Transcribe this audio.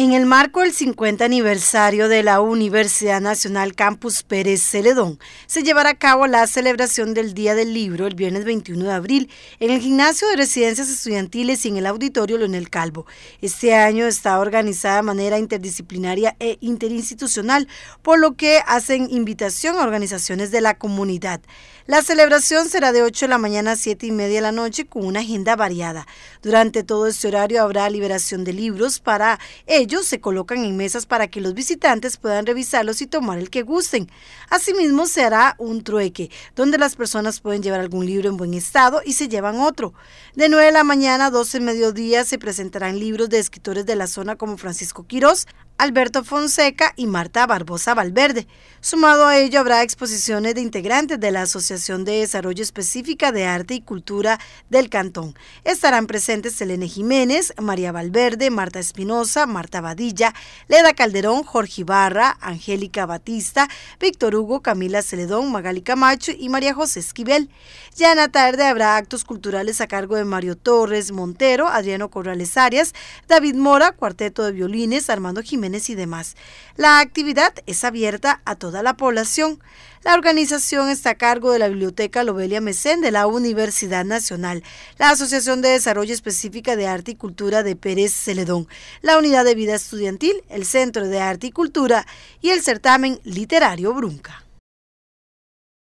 En el marco del 50 aniversario de la Universidad Nacional Campus Pérez Celedón, se llevará a cabo la celebración del Día del Libro el viernes 21 de abril en el Gimnasio de Residencias Estudiantiles y en el Auditorio Leonel Calvo. Este año está organizada de manera interdisciplinaria e interinstitucional, por lo que hacen invitación a organizaciones de la comunidad. La celebración será de 8 de la mañana a 7 y media de la noche con una agenda variada. Durante todo este horario habrá liberación de libros para ellos se colocan en mesas para que los visitantes puedan revisarlos y tomar el que gusten. Asimismo, se hará un trueque, donde las personas pueden llevar algún libro en buen estado y se llevan otro. De 9 de la mañana a 12 de mediodía se presentarán libros de escritores de la zona como Francisco Quirós, Alberto Fonseca y Marta Barbosa Valverde. Sumado a ello habrá exposiciones de integrantes de la Asociación de Desarrollo Específica de Arte y Cultura del Cantón. Estarán presentes Selene Jiménez, María Valverde, Marta Espinosa, Marta Badilla, Leda Calderón, Jorge Ibarra, Angélica Batista, Víctor Hugo, Camila Celedón, Magali Camacho y María José Esquivel. Ya en la tarde habrá actos culturales a cargo de Mario Torres, Montero, Adriano Corrales Arias, David Mora, Cuarteto de Violines, Armando Jiménez, y demás. La actividad es abierta a toda la población. La organización está a cargo de la Biblioteca Lobelia Mesén de la Universidad Nacional, la Asociación de Desarrollo Específica de Arte y Cultura de Pérez Celedón, la Unidad de Vida Estudiantil, el Centro de Arte y Cultura y el Certamen Literario Brunca.